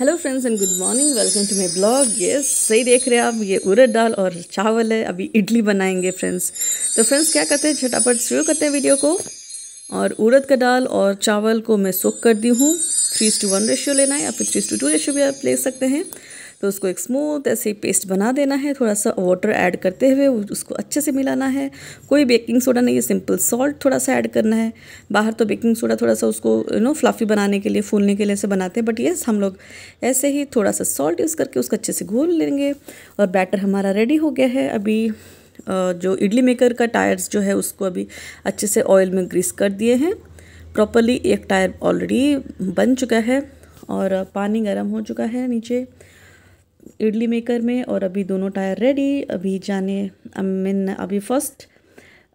hello friends and good morning welcome to my blog ये सही देख रहे हैं आप ये उड़द दाल और चावल है अभी इडली बनाएंगे फ्रेंड्स तो फ्रेंड्स क्या करते हैं झटापट शुरू करते हैं वीडियो को और उड़द का दाल और चावल को मैं सोख कर दी हूँ थ्री टू वन रेशियो लेना है या फिर थ्री टू टू रेशियो भी आप ले सकते हैं तो उसको एक स्मूथ ऐसे पेस्ट बना देना है थोड़ा सा वाटर ऐड करते हुए उसको अच्छे से मिलाना है कोई बेकिंग सोडा नहीं है सिंपल सॉल्ट थोड़ा सा ऐड करना है बाहर तो बेकिंग सोडा थोड़ा सा उसको यू नो फ्लफ़ी बनाने के लिए फूलने के लिए ऐसे बनाते हैं बट येस हम लोग ऐसे ही थोड़ा सा सॉल्ट यूज़ करके उसको अच्छे से घोल लेंगे और बैटर हमारा रेडी हो गया है अभी जो इडली मेकर का टायर्स जो है उसको अभी अच्छे से ऑयल में ग्रीस कर दिए हैं प्रॉपरली एक टायर ऑलरेडी बन चुका है और पानी गर्म हो चुका है नीचे इडली मेकर में और अभी दोनों टायर रेडी अभी जाने आई मीन अभी फर्स्ट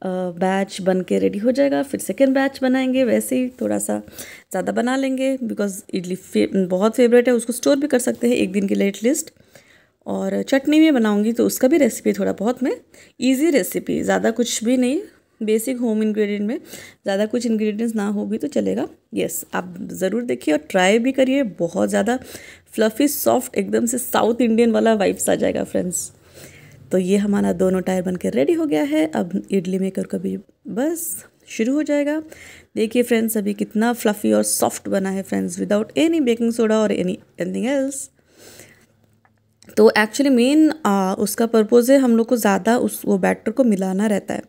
बैच बन के रेडी हो जाएगा फिर सेकेंड बैच बनाएंगे वैसे ही थोड़ा सा ज़्यादा बना लेंगे बिकॉज इडली फे, बहुत फेवरेट है उसको स्टोर भी कर सकते हैं एक दिन की लेट लिस्ट और चटनी भी बनाऊंगी तो उसका भी रेसिपी थोड़ा बहुत मैं इजी रेसिपी ज़्यादा कुछ भी नहीं बेसिक होम इंग्रेडिएंट में ज़्यादा कुछ इंग्रेडिएंट्स ना हो भी तो चलेगा यस आप ज़रूर देखिए और ट्राई भी करिए बहुत ज़्यादा फ्लफ़ी सॉफ्ट एकदम से साउथ इंडियन वाला वाइब्स आ जाएगा फ्रेंड्स तो ये हमारा दोनों टायर बनकर रेडी हो गया है अब इडली मेकर का भी बस शुरू हो जाएगा देखिए फ्रेंड्स अभी कितना फ्लफ़ी और सॉफ्ट बना है friends without any baking soda और एनी एनीथिंग एल्स तो एक्चुअली मेन उसका पर्पज़ है हम लोग को ज़्यादा उस वो बैटर को मिलाना रहता है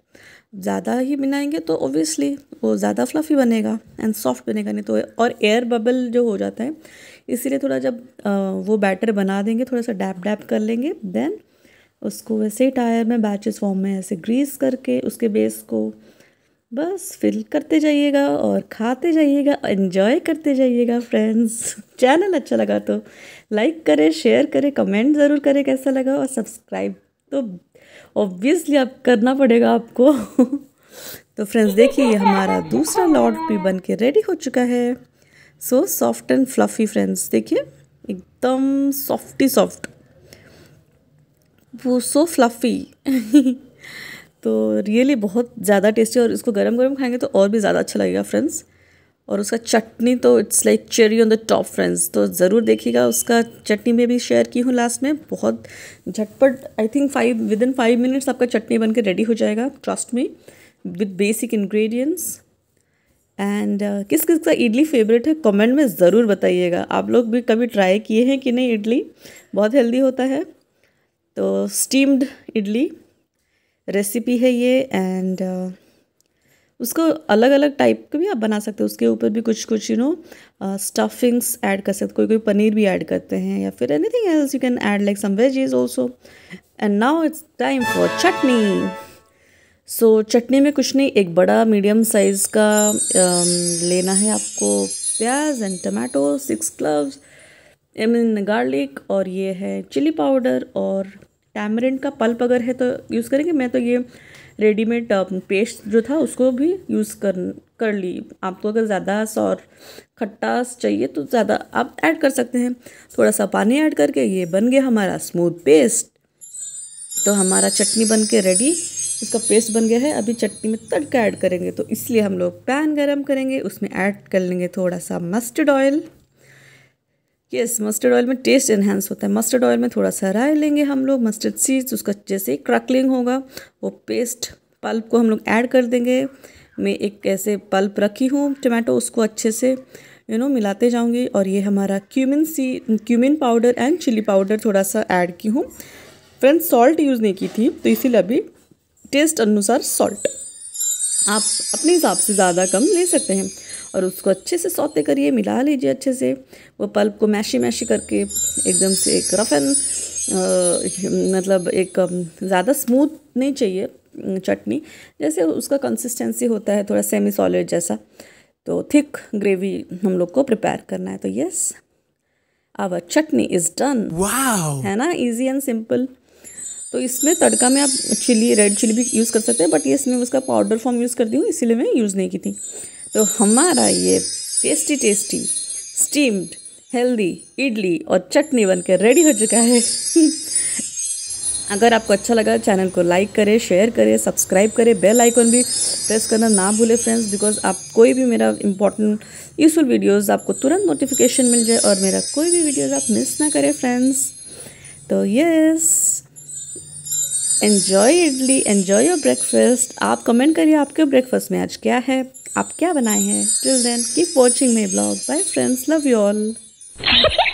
ज़्यादा ही बनाएंगे तो ओबियसली वो ज़्यादा फ्लफ़ी बनेगा एंड सॉफ्ट बनेगा नहीं तो और एयर बबल जो हो जाता है इसीलिए थोड़ा जब वो बैटर बना देंगे थोड़ा सा डैप डैप कर लेंगे देन उसको वैसे ही टायर में बैचेस फॉर्म में ऐसे ग्रीस करके उसके बेस को बस फिल करते जाइएगा और खाते जाइएगा एंजॉय करते जाइएगा फ्रेंड्स चैनल अच्छा लगा तो लाइक करें शेयर करें कमेंट ज़रूर करें कैसा लगा और सब्सक्राइब तो ऑब्वियसली आप करना पड़ेगा आपको तो फ्रेंड्स देखिए हमारा दूसरा लॉट भी बन के रेडी हो चुका है so soft and fluffy friends देखिए एकदम सॉफ्ट ही सॉफ्ट वो सो फ्लफ़ी तो रियली बहुत ज़्यादा टेस्टी और इसको गरम गरम खाएंगे तो और भी ज़्यादा अच्छा लगेगा फ्रेंड्स और उसका चटनी तो it's like cherry on the top friends तो ज़रूर देखिएगा उसका चटनी में भी शेयर की हूँ लास्ट में बहुत झटपट I think five within five minutes आपका चटनी बनकर रेडी हो जाएगा trust me with basic ingredients and uh, किस किस का इडली फेवरेट है कमेंट में ज़रूर बताइएगा आप लोग भी कभी ट्राई किए हैं कि नहीं इडली बहुत हेल्दी होता है तो स्टीम्ड इडली रेसिपी है ये एंड uh, उसको अलग अलग टाइप का भी आप बना सकते हो उसके ऊपर भी कुछ कुछ यू नो स्टफिंग्स ऐड कर सकते कोई कोई पनीर भी ऐड करते हैं या फिर anything else you can add like some veggies also and now it's time for chutney so चटनी में कुछ नहीं एक बड़ा मीडियम साइज़ का um, लेना है आपको प्याज and tomato six cloves I mean garlic और ये है चिली पाउडर और टैमरिन का पल्प अगर है तो यूज़ करेंगे मैं तो ये रेडीमेड पेस्ट uh, जो था उसको भी यूज़ कर कर ली आपको अगर ज़्यादा और खट्टा चाहिए तो ज़्यादा आप ऐड कर सकते हैं थोड़ा सा पानी ऐड करके ये बन गया हमारा स्मूथ पेस्ट तो हमारा चटनी बन के रेडी इसका पेस्ट बन गया है अभी चटनी में तड़का ऐड करेंगे तो इसलिए हम लोग पैन गरम करेंगे उसमें ऐड कर लेंगे थोड़ा सा mustard oil yes mustard oil में टेस्ट इन्हेंस होता है मस्टर्ड ऑयल में थोड़ा सा राय लेंगे हम लोग मस्टर्ड सीड्स उसका जैसे ही क्रकलिंग होगा वो पेस्ट पल्प को हम लोग ऐड कर देंगे मैं एक ऐसे पल्प रखी हूँ टमाटो उसको अच्छे से यू you नो know, मिलाते जाऊँगी और ये हमारा cumin seed cumin powder and chili powder थोड़ा सा ऐड की हूँ फ्रेंड्स सॉल्ट यूज़ नहीं की थी तो इसीलिए अभी टेस्ट अनुसार सॉल्ट आप अपने हिसाब से ज़्यादा कम ले सकते हैं और उसको अच्छे से सौते करिए मिला लीजिए अच्छे से वो पल्प को मैशी मैशी करके एकदम से एक रफन मतलब एक ज़्यादा स्मूथ नहीं चाहिए चटनी जैसे उसका कंसिस्टेंसी होता है थोड़ा सेमी सॉलिड जैसा तो थिक ग्रेवी हम लोग को प्रिपेयर करना है तो yes our chutney is done है ना इजी एंड सिंपल तो इसमें तड़का में आप चिली रेड चिली भी यूज़ कर सकते हैं बट ये इसमें उसका पाउडर फॉर्म यूज़ करती हूँ इसीलिए मैं यूज़ नहीं की थी तो हमारा ये tasty tasty steamed healthy idli और चटनी बनकर रेडी हो चुका है अगर आपको अच्छा लगा चैनल को लाइक करें शेयर करें सब्सक्राइब करें बेल आइकन भी प्रेस करना ना भूलें फ्रेंड्स बिकॉज आप कोई भी मेरा इंपॉर्टेंट यूज़फुल वीडियोस आपको तुरंत नोटिफिकेशन मिल जाए और मेरा कोई भी वीडियोस आप मिस ना करें फ्रेंड्स तो yes enjoy idli enjoy your breakfast आप कमेंट करिए आपके ब्रेकफास्ट में आज क्या है आप क्या बनाए हैं till then keep watching my blog bye friends love you all